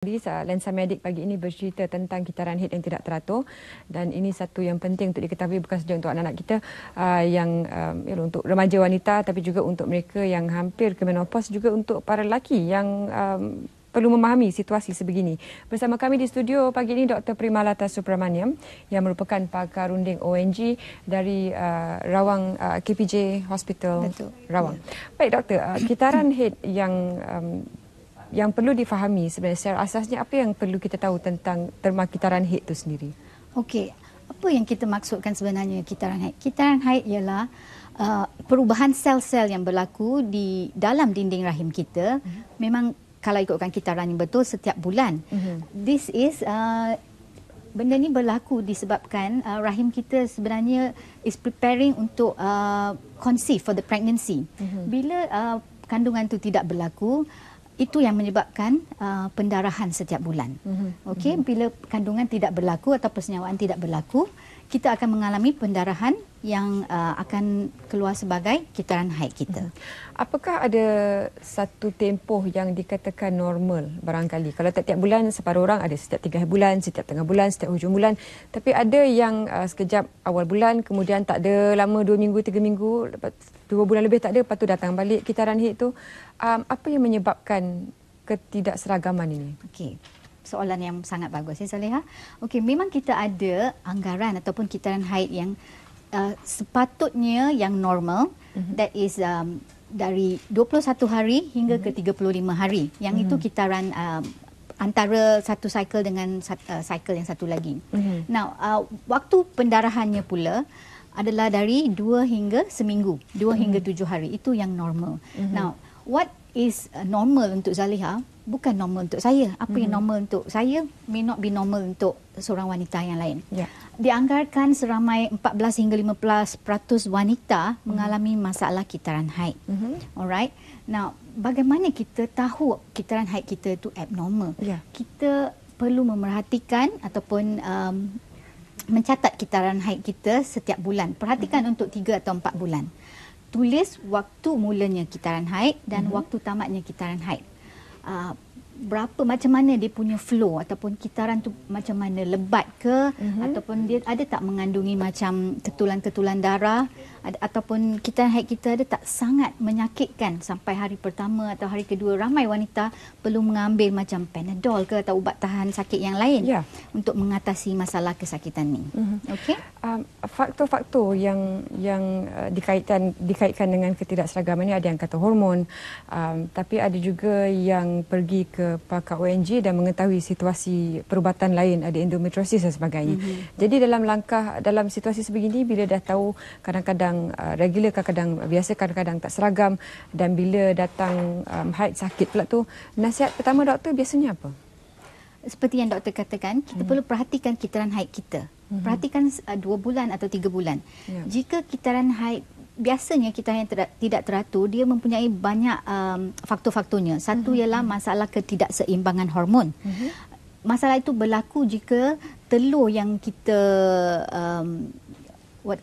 Jadi ah, Lensa Medik pagi ini bercerita tentang kitaran hit yang tidak teratur dan ini satu yang penting untuk diketahui bukan saja untuk anak-anak kita ah, yang ah, ya, untuk remaja wanita tapi juga untuk mereka yang hampir ke menopause juga untuk para lelaki yang perlu memahami situasi sebegini. Bersama kami di studio pagi ini Dr. Primalata Supramaniam yang merupakan pakar runding ONG dari uh, Rawang uh, KPJ Hospital Betul. Rawang. Ya. Baik Doktor, uh, kitaran hit yang um, yang perlu difahami sebenarnya secara asasnya apa yang perlu kita tahu tentang terma kitaran haid itu sendiri? Okey, apa yang kita maksudkan sebenarnya kitaran haid? Kitaran haid ialah uh, perubahan sel-sel yang berlaku di dalam dinding rahim kita mm-hmm. memang kalau ikutkan kitaran yang betul setiap bulan. Mm-hmm. This is uh, benda ni berlaku disebabkan uh, rahim kita sebenarnya is preparing untuk uh, conceive for the pregnancy. Mm-hmm. Bila uh, kandungan tu tidak berlaku, itu yang menyebabkan uh, pendarahan setiap bulan. Mm-hmm. Okey, mm-hmm. bila kandungan tidak berlaku atau persenyawaan tidak berlaku, kita akan mengalami pendarahan yang uh, akan keluar sebagai kitaran haid kita. Mm-hmm. Apakah ada satu tempoh yang dikatakan normal barangkali? Kalau setiap bulan separuh orang ada setiap tiga bulan, setiap tengah bulan, setiap hujung bulan. Tapi ada yang uh, sekejap awal bulan, kemudian tak ada lama dua minggu, tiga minggu, lepas dua bulan lebih tak ada, lepas tu datang balik kitaran hit tu. Um, apa yang menyebabkan ketidakseragaman ini? Okey. Soalan yang sangat bagus ya Saleha. Okey, memang kita ada anggaran ataupun kitaran haid yang uh, sepatutnya yang normal mm-hmm. that is um, dari 21 hari hingga mm-hmm. ke 35 hari. Yang mm-hmm. itu mhm. kitaran um, antara satu cycle dengan uh, cycle yang satu lagi. Mm-hmm. Now, uh, waktu pendarahannya pula adalah dari 2 hingga seminggu 2 hmm hingga 7 hari itu yang normal hmm now what is uh, normal untuk Zaliha bukan normal untuk saya apa mm-hmm. yang hmm. normal untuk saya may not be normal untuk seorang wanita yang lain yeah. dianggarkan seramai 14 hingga 15% wanita mm-hmm. mengalami hmm. masalah kitaran haid mm-hmm. alright now bagaimana kita tahu kitaran haid kita itu abnormal yeah. kita perlu memerhatikan ataupun um, mencatat kitaran haid kita setiap bulan. Perhatikan mhm. untuk tiga atau empat bulan. Tulis waktu mulanya kitaran haid dan mm-hmm. waktu tamatnya kitaran haid. Uh, berapa macam mana dia punya flow ataupun kitaran tu macam mana lebat ke mm-hmm. ataupun dia ada tak mengandungi macam ketulan-ketulan darah ada, ataupun kita head kita ada tak sangat menyakitkan sampai hari pertama atau hari kedua ramai wanita perlu mengambil macam panadol ke atau ubat tahan sakit yang lain yeah. untuk mengatasi masalah kesakitan ni mm-hmm. okey um, faktor-faktor yang yang uh, dikaitkan dikaitkan dengan ketidakseragaman ni ada yang kata hormon um, tapi ada juga yang pergi ke pakar ONG dan mengetahui situasi perubatan lain ada endometriosis dan sebagainya. Mm-hmm. Jadi dalam langkah dalam situasi sebegini bila dah tahu kadang-kadang uh, regular kadang-kadang biasa kadang-kadang tak seragam dan bila datang um, haid sakit pula tu nasihat pertama doktor biasanya apa? Seperti yang doktor katakan, kita hmm. perlu perhatikan kitaran haid kita. Hmm. Perhatikan uh, dua bulan atau tiga bulan. Ya. Jika kitaran haid biasanya kita yang tera- tidak teratur dia mempunyai banyak um, faktor-faktornya. Satu uh-huh. ialah masalah ketidakseimbangan hormon. Uh-huh. Masalah itu berlaku jika telur yang kita um,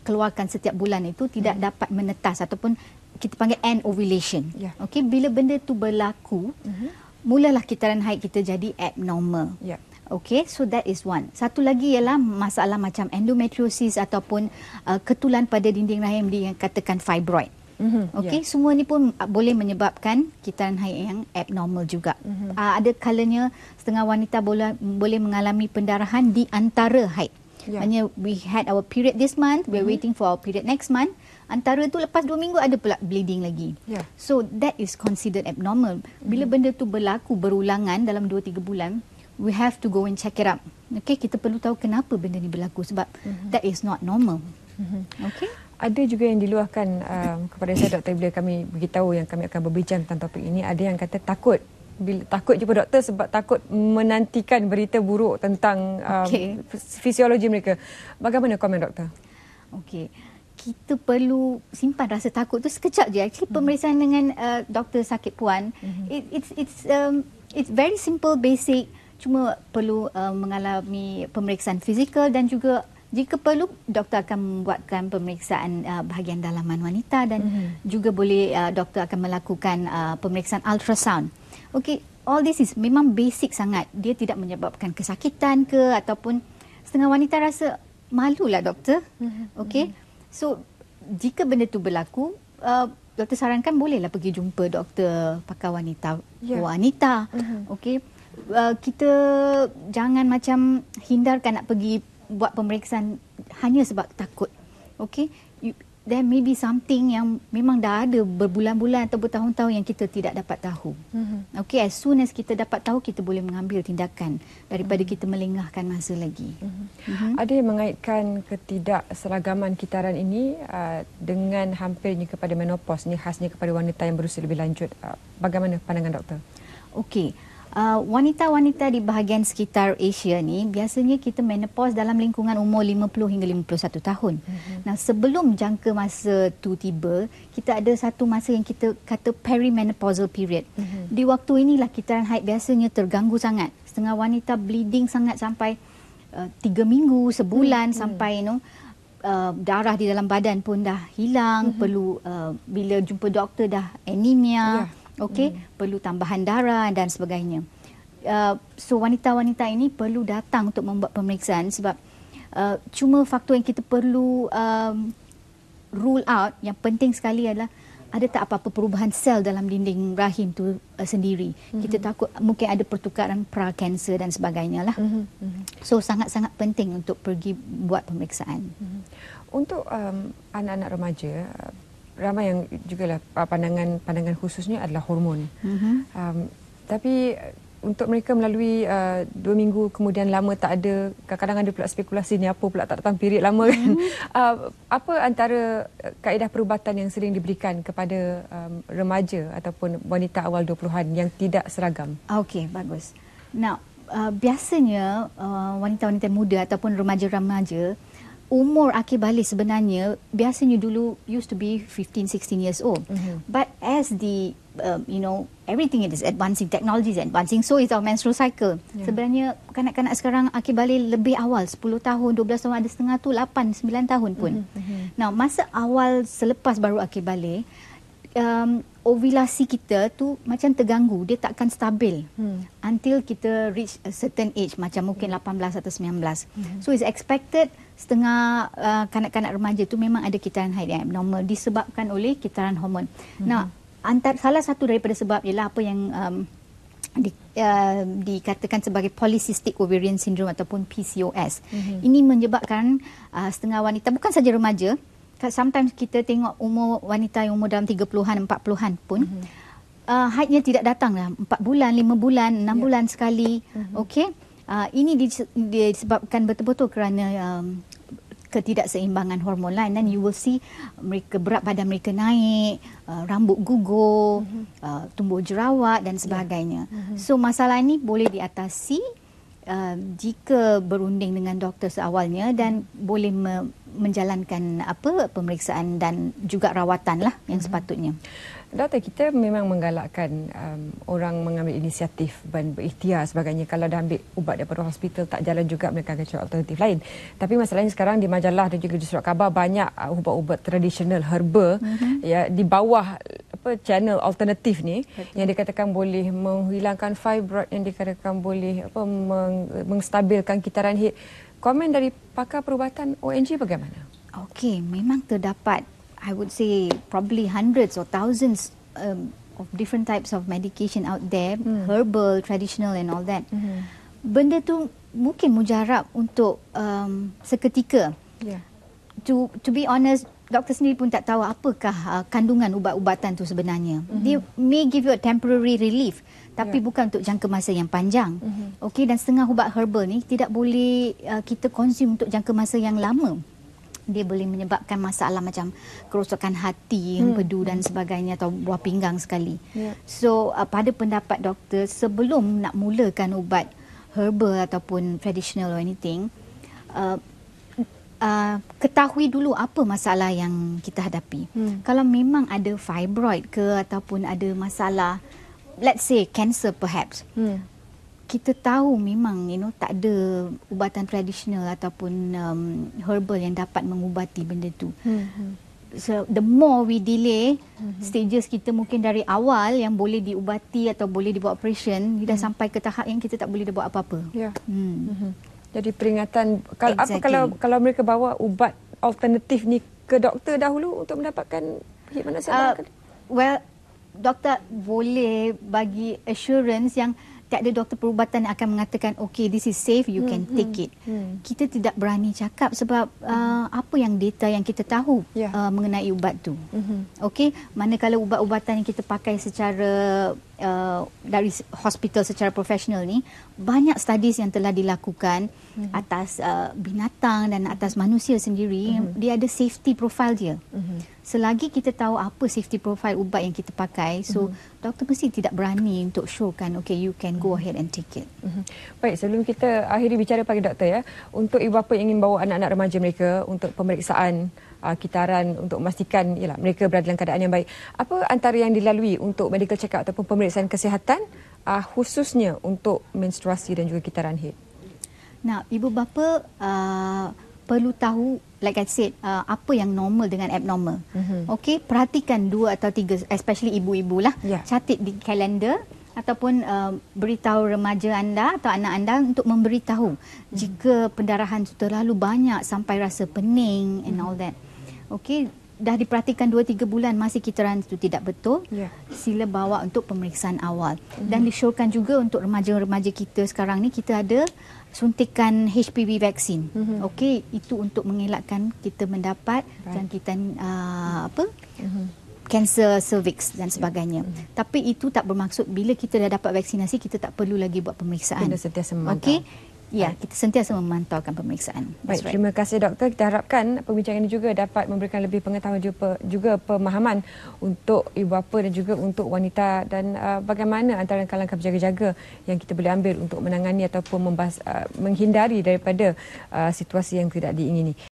keluarkan setiap bulan itu tidak uh-huh. dapat menetas ataupun kita panggil end ovulation. Yeah. Okey, bila benda itu berlaku, uh-huh. mulalah kitaran haid kita jadi abnormal. Yeah. Okay, so that is one. Satu lagi ialah masalah macam endometriosis ataupun uh, ketulan pada dinding rahim yang katakan fibroid. Mm-hmm, okay, yeah. semua ni pun uh, boleh menyebabkan kitaran air yang abnormal juga. Mm-hmm. Uh, ada kalanya setengah wanita boleh, boleh mengalami pendarahan di antara haid. Yeah. Hanya we had our period this month, mm-hmm. we're mhm. waiting for our period next month. Antara tu lepas dua minggu ada pula bleeding lagi. Yeah. So that is considered abnormal. Bila mm-hmm. benda tu berlaku berulangan dalam dua tiga bulan, we have to go and check it up. Okay, kita perlu tahu kenapa benda ni berlaku sebab mm-hmm. that is not normal. Mm-hmm. Okay. Ada juga yang diluahkan um, kepada saya doktor bila kami beritahu yang kami akan berbincang tentang topik ini. Ada yang kata takut. Bila, takut jumpa doktor sebab takut menantikan berita buruk tentang um, okay. fisiologi mereka. Bagaimana komen doktor? Okey. Kita perlu simpan rasa takut tu sekejap je. Actually, mhm. pemeriksaan hmm dengan uh, doktor sakit puan, hmm it, it's it's um, it's very simple basic cuma perlu uh, mengalami pemeriksaan fizikal dan juga jika perlu doktor akan membuatkan pemeriksaan uh, bahagian dalaman wanita dan mm-hmm. juga boleh uh, doktor akan melakukan uh, pemeriksaan ultrasound. Okey, all this is memang basic sangat. Dia tidak menyebabkan kesakitan ke ataupun setengah wanita rasa malu lah doktor. Mhm. Okey. Mhm. So jika benda tu berlaku, uh, doktor sarankan bolehlah pergi jumpa doktor pakar wanita yeah. wanita. Mm-hmm. Okey uh, kita jangan macam hindarkan nak pergi buat pemeriksaan hanya sebab takut. Okay? You, there may something yang memang dah ada berbulan-bulan atau bertahun-tahun yang kita tidak dapat tahu. Mm-hmm. Okay, as soon as kita dapat tahu, kita boleh mengambil tindakan daripada mm-hmm. kita melengahkan masa lagi. Mm-hmm. Mm-hmm. Ada yang mengaitkan ketidakseragaman kitaran ini uh, dengan hampirnya kepada menopause, ni khasnya kepada wanita yang berusia lebih lanjut. Uh, bagaimana pandangan doktor? Okay uh, wanita-wanita di bahagian sekitar Asia ni biasanya kita menopause dalam lingkungan umur 50 hingga 51 tahun. Mm-hmm. Nah, sebelum jangka masa tu tiba, kita ada satu masa yang kita kata perimenopausal period. Mm-hmm. Di waktu inilah kitaran haid biasanya terganggu sangat. Setengah wanita bleeding sangat sampai uh, ah, 3 minggu, sebulan mm-hmm. sampai you know Uh, darah di dalam badan pun dah hilang mm-hmm. perlu uh, bila jumpa doktor dah anemia yeah. Okay, hmm. perlu tambahan darah dan sebagainya uh, so wanita-wanita ini perlu datang untuk membuat pemeriksaan sebab uh, cuma faktor yang kita perlu um, rule out yang penting sekali adalah ada tak apa-apa perubahan sel dalam dinding rahim tu uh, sendiri mm-hmm. kita takut mungkin ada pertukaran pra kanser dan sebagainya lah mm-hmm. so sangat-sangat penting untuk pergi buat pemeriksaan mm-hmm. untuk um, anak-anak remaja ramai yang juga lah ah, pandangan pandangan khususnya adalah hormon. Mm-hmm. Um, tapi eh, untuk mereka melalui uh, dua minggu kemudian lama tak ada kadang-kadang ada pula spekulasi ni apa pula tak datang period lama kan mm-hmm. uh, apa antara eh, kaedah perubatan yang sering diberikan kepada um, remaja ataupun wanita awal 20-an yang tidak seragam okey bagus nah uh, biasanya uh, wanita-wanita muda ataupun remaja-remaja umur Akil Balis sebenarnya biasanya dulu used to be 15 16 years old mm-hmm. but as the um, you know everything it is advancing technology is advancing so is our menstrual cycle yeah. sebenarnya kanak-kanak sekarang Akil Balis lebih awal 10 tahun 12 tahun ada setengah tu 8 9 tahun pun mm-hmm. now masa awal selepas baru Akil Balis um, ovulasi kita tu macam terganggu dia takkan stabil hmm. until kita reach a certain age macam mungkin 18 hmm. atau 19 hmm. so it's expected setengah uh, kanak-kanak remaja tu memang ada kitaran haid yang abnormal disebabkan oleh kitaran hormon hmm. nah antar salah satu daripada sebab ialah apa yang um, di, uh, dikatakan sebagai polycystic ovarian syndrome ataupun PCOS. Mm-hmm. Ini menyebabkan uh, setengah wanita bukan saja remaja, sometimes kita tengok umur wanita yang umur dalam 30-an 40-an pun mm-hmm. uh, haidnya tidak datanglah 4 bulan 5 bulan 6 yeah. bulan sekali mm-hmm. okey uh, ini disebabkan betul-betul kerana um, ketidakseimbangan hormon lain dan you will see mereka berat badan mereka naik uh, rambut gugur mm-hmm. uh, tumbuh jerawat dan sebagainya yeah. mm-hmm. so masalah ini boleh diatasi uh, jika berunding dengan doktor seawalnya dan boleh menjalankan apa pemeriksaan dan juga rawatan lah yang mhm. sepatutnya. Doktor, kita memang menggalakkan um, orang mengambil inisiatif dan berikhtiar sebagainya. Kalau dah ambil ubat daripada hospital, tak jalan juga mereka akan cari alternatif lain. Tapi masalahnya sekarang di majalah dan juga di surat khabar, banyak uh, ubat-ubat tradisional, herba uh-huh. ya, di bawah apa channel alternatif ni Betul. yang dikatakan boleh menghilangkan fibroid, yang dikatakan boleh apa meng- mengstabilkan kitaran hit komen dari pakar perubatan ONG bagaimana? Okey, memang terdapat I would say probably hundreds or thousands um, of different types of medication out there, hmm. herbal, traditional and all that. Hmm. Benda tu mungkin mujarab untuk um, seketika. Yeah. To to be honest, doktor sendiri pun tak tahu apakah uh, kandungan ubat-ubatan tu sebenarnya. Mm-hmm. Dia may give you a temporary relief tapi yeah. bukan untuk jangka masa yang panjang. Mm-hmm. Okey dan setengah ubat herbal ni tidak boleh uh, kita konsum untuk jangka masa yang lama. Dia boleh menyebabkan masalah macam kerosakan hati, yang hmm. pedu dan sebagainya atau buah pinggang sekali. Yeah. So uh, pada pendapat doktor sebelum nak mulakan ubat herbal ataupun traditional or anything uh, Uh, ketahui dulu apa masalah yang kita hadapi. Hmm. Kalau memang ada fibroid ke ataupun ada masalah let's say cancer perhaps. Hmm. Kita tahu memang you know tak ada ubatan tradisional ataupun um, herbal yang dapat mengubati benda tu. Hmm. hmm. So, the more we delay mm-hmm. stages kita mungkin dari awal yang boleh diubati atau boleh dibuat operation mm-hmm. dah hmm. sampai ke tahap yang kita tak boleh dah buat apa-apa. Yeah. Mm. Mm-hmm. Jadi peringatan kalau exactly. apa kalau kalau mereka bawa ubat alternatif ni ke doktor dahulu untuk mendapatkan khidmat nasihat uh, Well, doktor boleh bagi assurance yang tak ada doktor perubatan yang akan mengatakan okay this is safe you hmm, can hmm, take it. Hmm. Kita tidak berani cakap sebab uh, apa yang data yang kita tahu yeah. uh, mengenai ubat tu. Hmm. Okay, manakala ubat-ubatan yang kita pakai secara uh, dari hospital secara profesional ni banyak studies yang telah dilakukan hmm. atas uh, binatang dan atas manusia sendiri hmm. dia ada safety profile dia. Hmm selagi kita tahu apa safety profile ubat yang kita pakai so mm-hmm. doktor mesti tidak berani untuk showkan okay you can go ahead and take it mm-hmm. baik sebelum kita akhiri bicara pada doktor ya untuk ibu bapa ingin bawa anak-anak remaja mereka untuk pemeriksaan uh, kitaran untuk memastikan yalah mereka berada dalam keadaan yang baik apa antara yang dilalui untuk medical check up ataupun pemeriksaan kesihatan uh, khususnya untuk menstruasi dan juga kitaran haid nah ibu bapa uh, perlu tahu like I said uh, apa yang normal dengan abnormal. Mm-hmm. Okay, perhatikan dua atau tiga especially ibu-ibu lah. Yeah. Catit di kalender ataupun uh, beritahu remaja anda atau anak anda untuk memberitahu mm-hmm. jika pendarahan itu terlalu banyak sampai rasa pening and mm-hmm. all that. Okay, dah diperhatikan 2-3 bulan masih kitaran itu tidak betul, yeah. sila bawa untuk pemeriksaan awal. Mm-hmm. Dan mhm. disyorkan juga untuk remaja-remaja kita sekarang ni kita ada suntikan HPV vaksin. Mm-hmm. Okey, itu untuk mengelakkan kita mendapat right. jangkitan uh, apa? Kanser mhm. mm-hmm. cervix dan sebagainya. Mm-hmm. Tapi itu tak bermaksud bila kita dah dapat vaksinasi kita tak perlu lagi buat pemeriksaan. Kena Okey. Ya, kita sentiasa memantau pemeriksaan. Baik, right. terima kasih doktor. Kita harapkan perbincangan ini juga dapat memberikan lebih pengetahuan juga, juga pemahaman untuk ibu bapa dan juga untuk wanita dan uh, bagaimana antara langkah-langkah berjaga-jaga yang kita boleh ambil untuk menangani ataupun membas, uh, menghindari daripada uh, situasi yang tidak diingini.